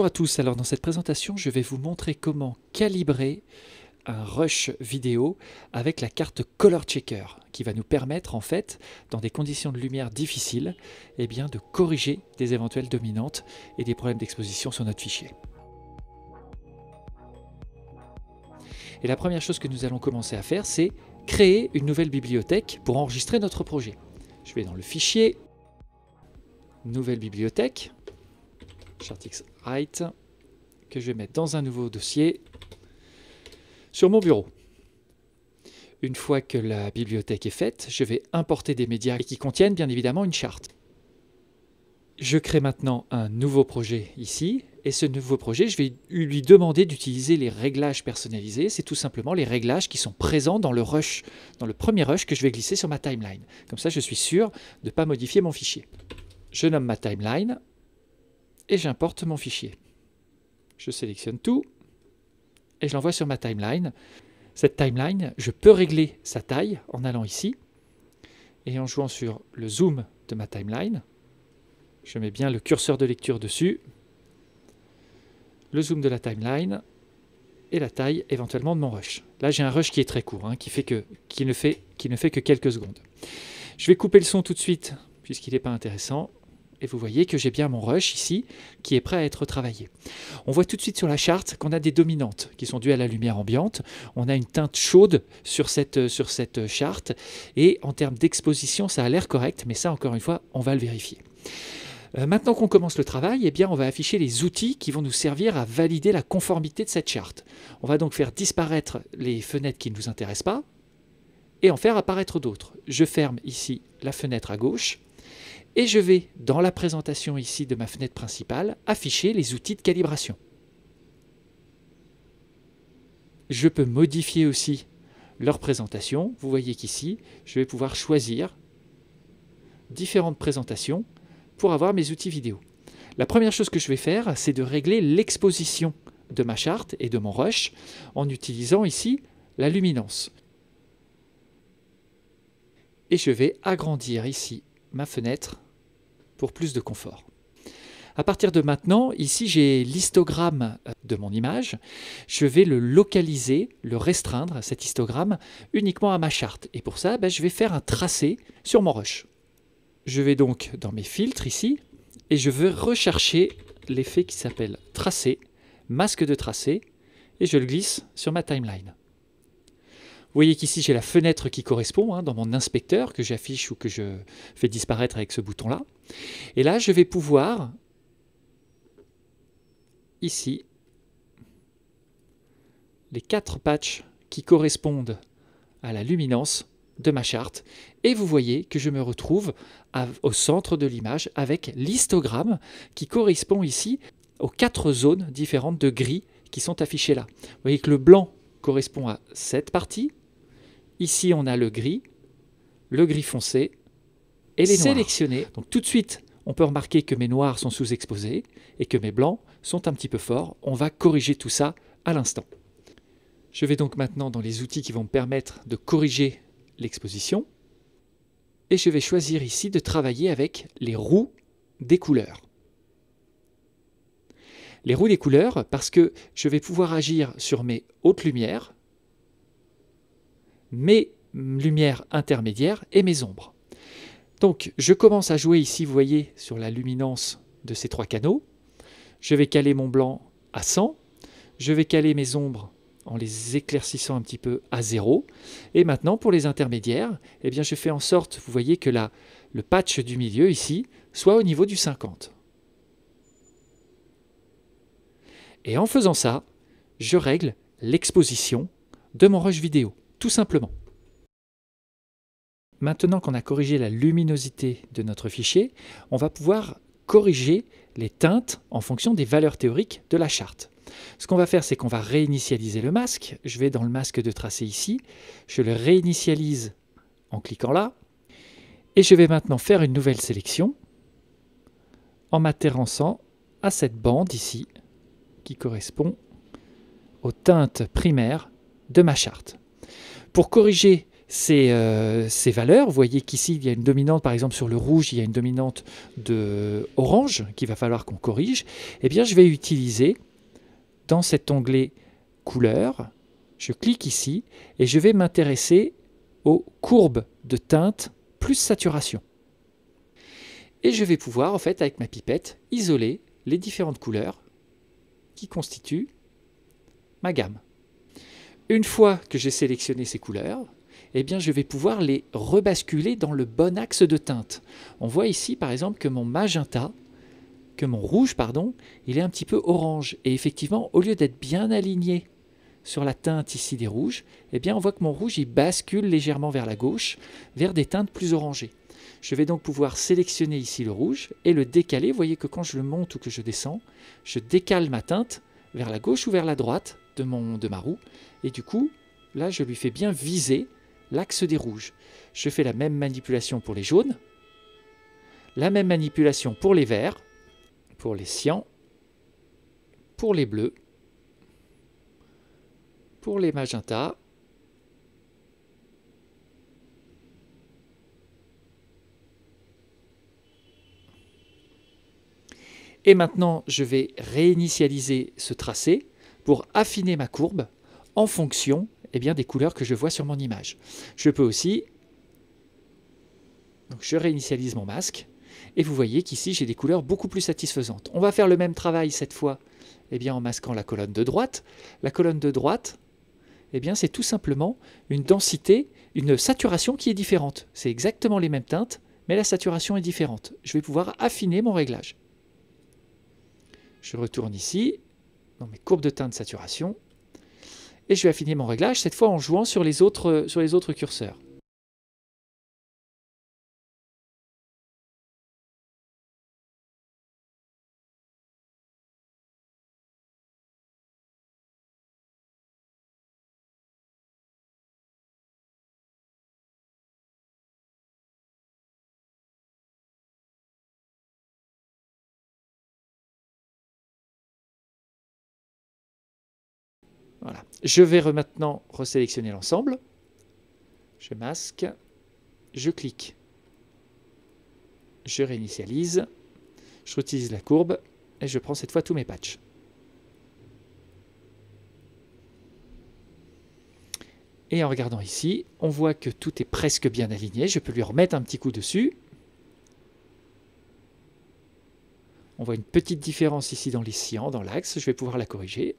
Bonjour à tous, alors dans cette présentation je vais vous montrer comment calibrer un rush vidéo avec la carte Color Checker qui va nous permettre en fait dans des conditions de lumière difficiles et eh bien, de corriger des éventuelles dominantes et des problèmes d'exposition sur notre fichier. Et la première chose que nous allons commencer à faire c'est créer une nouvelle bibliothèque pour enregistrer notre projet. Je vais dans le fichier, nouvelle bibliothèque, Chartix height que je vais mettre dans un nouveau dossier sur mon bureau. Une fois que la bibliothèque est faite, je vais importer des médias qui contiennent bien évidemment une charte. Je crée maintenant un nouveau projet ici, et ce nouveau projet, je vais lui demander d'utiliser les réglages personnalisés. C'est tout simplement les réglages qui sont présents dans le rush, dans le premier rush que je vais glisser sur ma timeline. Comme ça, je suis sûr de ne pas modifier mon fichier. Je nomme ma timeline et j'importe mon fichier. Je sélectionne tout et je l'envoie sur ma timeline. Cette timeline, je peux régler sa taille en allant ici et en jouant sur le zoom de ma timeline. Je mets bien le curseur de lecture dessus, le zoom de la timeline et la taille éventuellement de mon rush. Là, j'ai un rush qui est très court, hein, qui, fait que, qui, ne fait, qui ne fait que quelques secondes. Je vais couper le son tout de suite puisqu'il n'est pas intéressant. Et vous voyez que j'ai bien mon rush ici qui est prêt à être travaillé. On voit tout de suite sur la charte qu'on a des dominantes qui sont dues à la lumière ambiante. On a une teinte chaude sur cette, euh, sur cette charte. Et en termes d'exposition, ça a l'air correct, mais ça, encore une fois, on va le vérifier. Euh, maintenant qu'on commence le travail, eh bien, on va afficher les outils qui vont nous servir à valider la conformité de cette charte. On va donc faire disparaître les fenêtres qui ne nous intéressent pas et en faire apparaître d'autres. Je ferme ici la fenêtre à gauche et je vais, dans la présentation ici de ma fenêtre principale, afficher les outils de calibration. Je peux modifier aussi leur présentation. Vous voyez qu'ici, je vais pouvoir choisir différentes présentations pour avoir mes outils vidéo. La première chose que je vais faire, c'est de régler l'exposition de ma charte et de mon rush en utilisant ici la luminance. Et je vais agrandir ici ma fenêtre pour plus de confort. À partir de maintenant, ici j'ai l'histogramme euh, de mon image. Je vais le localiser, le restreindre, cet histogramme, uniquement à ma charte. Et pour ça, ben, je vais faire un tracé sur mon rush. Je vais donc dans mes filtres ici, et je veux rechercher l'effet qui s'appelle tracé, masque de tracé, et je le glisse sur ma timeline. Vous voyez qu'ici j'ai la fenêtre qui correspond hein, dans mon inspecteur que j'affiche ou que je fais disparaître avec ce bouton-là. Et là, je vais pouvoir, ici, les quatre patchs qui correspondent à la luminance de ma charte. Et vous voyez que je me retrouve au centre de l'image avec l'histogramme qui correspond ici aux quatre zones différentes de gris qui sont affichées là. Vous voyez que le blanc correspond à cette partie, Ici, on a le gris, le gris foncé et les Sélectionnés. Donc tout de suite, on peut remarquer que mes noirs sont sous-exposés et que mes blancs sont un petit peu forts. On va corriger tout ça à l'instant. Je vais donc maintenant dans les outils qui vont me permettre de corriger l'exposition. Et je vais choisir ici de travailler avec les roues des couleurs. Les roues des couleurs parce que je vais pouvoir agir sur mes hautes lumières, mes lumières intermédiaires et mes ombres. Donc je commence à jouer ici, vous voyez, sur la luminance de ces trois canaux. Je vais caler mon blanc à 100, je vais caler mes ombres en les éclaircissant un petit peu à 0. Et maintenant, pour les intermédiaires, eh bien, je fais en sorte, vous voyez, que la, le patch du milieu ici soit au niveau du 50. Et en faisant ça, je règle l'exposition de mon rush vidéo tout simplement. Maintenant qu'on a corrigé la luminosité de notre fichier, on va pouvoir corriger les teintes en fonction des valeurs théoriques de la charte. Ce qu'on va faire, c'est qu'on va réinitialiser le masque. Je vais dans le masque de tracé ici, je le réinitialise en cliquant là, et je vais maintenant faire une nouvelle sélection en m'intéressant à cette bande ici qui correspond aux teintes primaires de ma charte. Pour corriger ces, euh, valeurs. Vous voyez qu'ici, il y a une dominante, par exemple sur le rouge, il y a une dominante de orange qu'il va falloir qu'on corrige. Eh bien, je vais utiliser dans cet onglet couleur, je clique ici et je vais m'intéresser aux courbes de teinte plus saturation. Et je vais pouvoir, en fait, avec ma pipette, isoler les différentes couleurs qui constituent ma gamme. Une fois que j'ai sélectionné ces couleurs, eh bien, je vais pouvoir les rebasculer dans le bon axe de teinte. On voit ici, par exemple, que mon magenta, que mon rouge, pardon, il est un petit peu orange. Et effectivement, au lieu d'être bien aligné sur la teinte ici des rouges, eh bien, on voit que mon rouge, il bascule légèrement vers la gauche, vers des teintes plus orangées. Je vais donc pouvoir sélectionner ici le rouge et le décaler. Vous voyez que quand je le monte ou que je descends, je décale ma teinte vers la gauche ou vers la droite de, mon, de ma roue. Et du coup, là, je lui fais bien viser l'axe des rouges. Je fais la même manipulation pour les jaunes, la même manipulation pour les verts, pour les cyans, pour les bleus, pour les magenta Et maintenant, je vais réinitialiser ce tracé pour affiner ma courbe en fonction et eh bien, des couleurs que je vois sur mon image. Je peux aussi, donc je réinitialise mon masque, et vous voyez qu'ici j'ai des couleurs beaucoup plus satisfaisantes. On va faire le même travail cette fois eh bien, en masquant la colonne de droite. La colonne de droite, eh bien, c'est tout simplement une densité, une saturation qui est différente. C'est exactement les mêmes teintes, mais la saturation est différente. Je vais pouvoir affiner mon réglage. Je retourne ici dans mes courbes de teint de saturation. Et je vais affiner mon réglage, cette fois en jouant sur les autres, sur les autres curseurs. Voilà. Je vais maintenant resélectionner l'ensemble. Je masque. Je clique. Je réinitialise. Je réutilise la courbe et je prends cette fois tous mes patchs. Et en regardant ici, on voit que tout est presque bien aligné. Je peux lui remettre un petit coup dessus. On voit une petite différence ici dans les dans l'axe. Je vais pouvoir la corriger.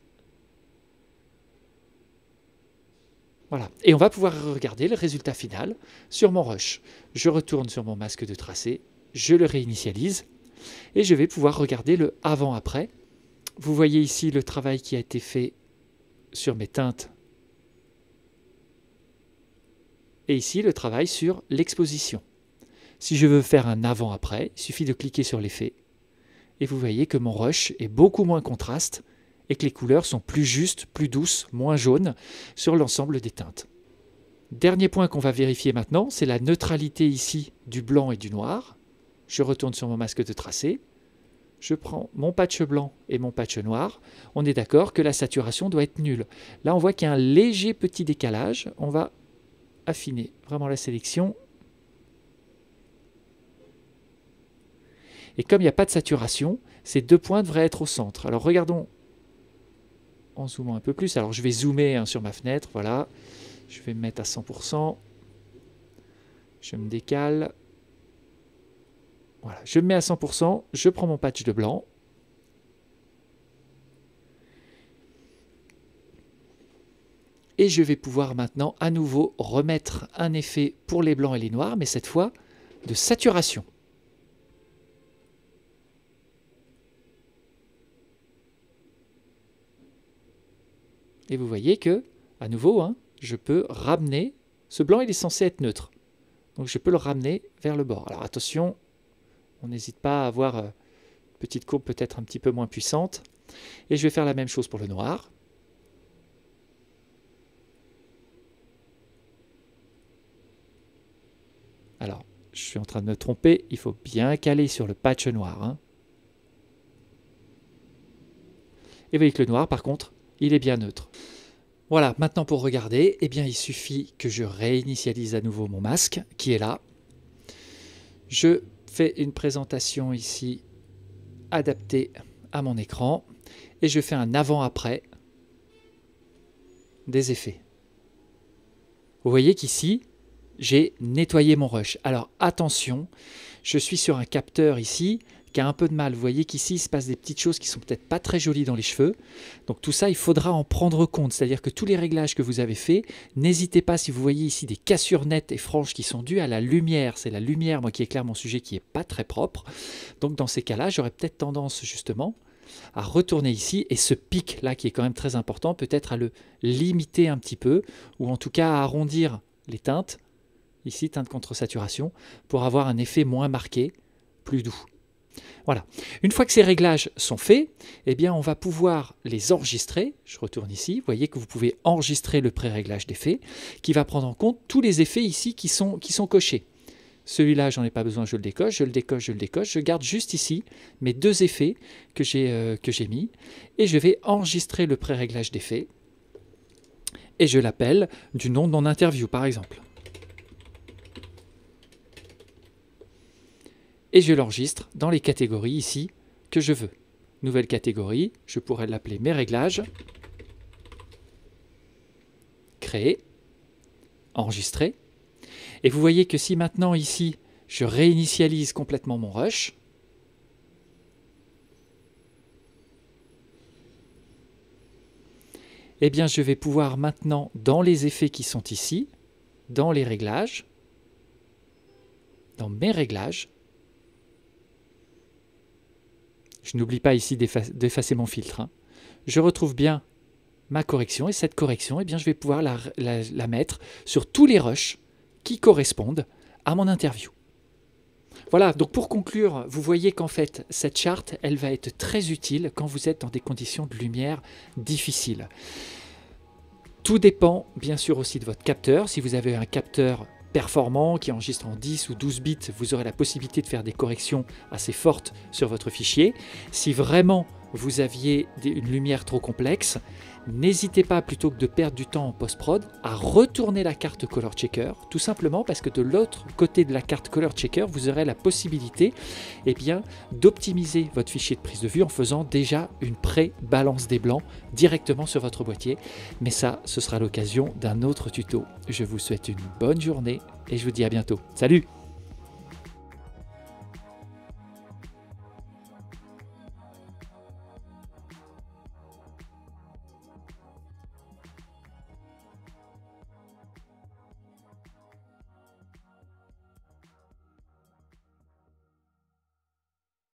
Voilà. Et on va pouvoir regarder le résultat final sur mon rush. Je retourne sur mon masque de tracé, je le réinitialise et je vais pouvoir regarder le avant-après. Vous voyez ici le travail qui a été fait sur mes teintes et ici le travail sur l'exposition. Si je veux faire un avant-après, il suffit de cliquer sur l'effet et vous voyez que mon rush est beaucoup moins contraste et que les couleurs sont plus justes, plus douces, moins jaunes sur l'ensemble des teintes. Dernier point qu'on va vérifier maintenant, c'est la neutralité ici du blanc et du noir. Je retourne sur mon masque de tracé. Je prends mon patch blanc et mon patch noir. On est d'accord que la saturation doit être nulle. Là, on voit qu'il y a un léger petit décalage. On va affiner vraiment la sélection. Et comme il n'y a pas de saturation, ces deux points devraient être au centre. Alors regardons en zoomant un peu plus. Alors je vais zoomer hein, sur ma fenêtre, voilà. Je vais me mettre à 100%. Je me décale. Voilà, je me mets à 100%, je prends mon patch de blanc. Et je vais pouvoir maintenant à nouveau remettre un effet pour les blancs et les noirs, mais cette fois de saturation. Et vous voyez que, à nouveau, hein, je peux ramener, ce blanc il est censé être neutre, donc je peux le ramener vers le bord. Alors attention, on n'hésite pas à avoir euh, une petite courbe peut-être un petit peu moins puissante. Et je vais faire la même chose pour le noir. Alors, je suis en train de me tromper, il faut bien caler sur le patch noir. Hein. Et vous voyez que le noir, par contre, il est bien neutre. Voilà, maintenant pour regarder, eh bien il suffit que je réinitialise à nouveau mon masque qui est là. Je fais une présentation ici adaptée à mon écran et je fais un avant-après des effets. Vous voyez qu'ici, j'ai nettoyé mon rush. Alors attention, je suis sur un capteur ici qui a un peu de mal. Vous voyez qu'ici, il se passe des petites choses qui sont peut-être pas très jolies dans les cheveux. Donc tout ça, il faudra en prendre compte. C'est-à-dire que tous les réglages que vous avez faits, n'hésitez pas si vous voyez ici des cassures nettes et franches qui sont dues à la lumière. C'est la lumière, moi, qui éclaire mon sujet qui n'est pas très propre. Donc dans ces cas-là, j'aurais peut-être tendance justement à retourner ici et ce pic là qui est quand même très important, peut-être à le limiter un petit peu ou en tout cas à arrondir les teintes, ici teinte contre saturation, pour avoir un effet moins marqué, plus doux. Voilà. Une fois que ces réglages sont faits, eh bien, on va pouvoir les enregistrer. Je retourne ici. Vous voyez que vous pouvez enregistrer le pré-réglage d'effets qui va prendre en compte tous les effets ici qui sont, qui sont cochés. Celui-là, j'en ai pas besoin, je le décoche, je le décoche, je le décoche. Je garde juste ici mes deux effets que j'ai euh, mis. Et je vais enregistrer le pré-réglage d'effets. Et je l'appelle du nom de mon interview, par exemple. et je l'enregistre dans les catégories ici que je veux. Nouvelle catégorie, je pourrais l'appeler mes réglages, créer, enregistrer. Et vous voyez que si maintenant ici, je réinitialise complètement mon rush, eh bien je vais pouvoir maintenant, dans les effets qui sont ici, dans les réglages, dans mes réglages, Je n'oublie pas ici d'effacer mon filtre. Hein. Je retrouve bien ma correction et cette correction, eh bien, je vais pouvoir la, la mettre sur tous les rushs qui correspondent à mon interview. Voilà, donc pour conclure, vous voyez qu'en fait, cette charte, elle va être très utile quand vous êtes dans des conditions de lumière difficiles. Tout dépend bien sûr aussi de votre capteur. Si vous avez un capteur performant, qui enregistre en 10 ou 12 bits, vous aurez la possibilité de faire des corrections assez fortes sur votre fichier. Si vraiment vous aviez une lumière trop complexe, N'hésitez pas, plutôt que de perdre du temps en post-prod, à retourner la carte Color Checker, tout simplement parce que de l'autre côté de la carte Color Checker, vous aurez la possibilité eh bien, d'optimiser votre fichier de prise de vue en faisant déjà une pré-balance des blancs directement sur votre boîtier. Mais ça, ce sera l'occasion d'un autre tuto. Je vous souhaite une bonne journée et je vous dis à bientôt. Salut